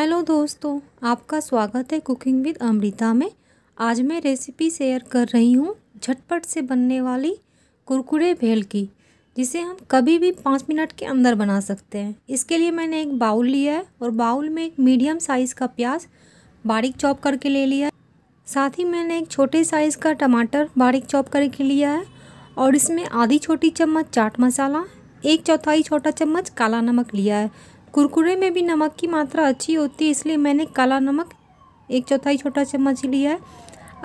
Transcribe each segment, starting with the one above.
hello दोस्तों आपका स्वागत है कुकिंग विद अमृता में आज मैं रेसिपी शेयर कर रही हूँ झटपट से बनने वाली कुरकुरे भेल की जिसे हम कभी भी पाँच मिनट के अंदर बना सकते हैं इसके लिए मैंने एक बाउल लिया है और बाउल में एक मीडियम साइज़ का प्याज बारीक चॉप करके ले लिया है साथ ही मैंने एक छोटे साइज़ का टमाटर बारीक चॉप करके लिया है और इसमें आधी छोटी चम्मच चाट मसाला एक चौथाई छोटा चम्मच काला नमक लिया है कुरकुरे में भी नमक की मात्रा अच्छी होती है इसलिए मैंने काला नमक एक चौथाई छोटा चम्मच लिया है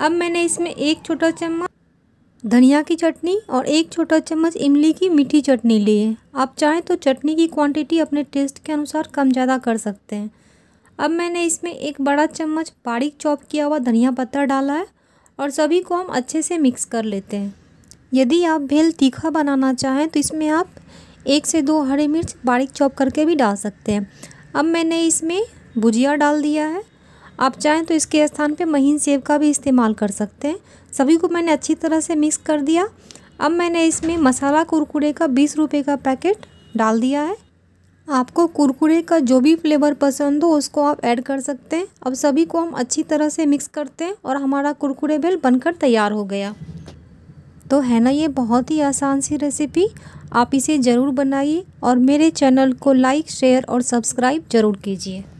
अब मैंने इसमें एक छोटा चम्मच धनिया की चटनी और एक छोटा चम्मच इमली की मीठी चटनी ली है आप चाहें तो चटनी की क्वांटिटी अपने टेस्ट के अनुसार कम ज़्यादा कर सकते हैं अब मैंने इसमें एक बड़ा चम्मच बारीक चॉप किया हुआ धनिया पत्ता डाला है और सभी को हम अच्छे से मिक्स कर लेते हैं यदि आप भेल तीखा बनाना चाहें तो इसमें आप एक से दो हरी मिर्च बारीक चॉप करके भी डाल सकते हैं अब मैंने इसमें भुजिया डाल दिया है आप चाहें तो इसके स्थान पे महीन सेब का भी इस्तेमाल कर सकते हैं सभी को मैंने अच्छी तरह से मिक्स कर दिया अब मैंने इसमें मसाला कुरकुरे का बीस रुपये का पैकेट डाल दिया है आपको कुरकुरे का जो भी फ्लेवर पसंद हो उसको आप ऐड कर सकते हैं अब सभी को हम अच्छी तरह से मिक्स करते हैं और हमारा कुरकुरे बेल बनकर तैयार हो गया तो है ना ये बहुत ही आसान सी रेसिपी आप इसे ज़रूर बनाइए और मेरे चैनल को लाइक शेयर और सब्सक्राइब ज़रूर कीजिए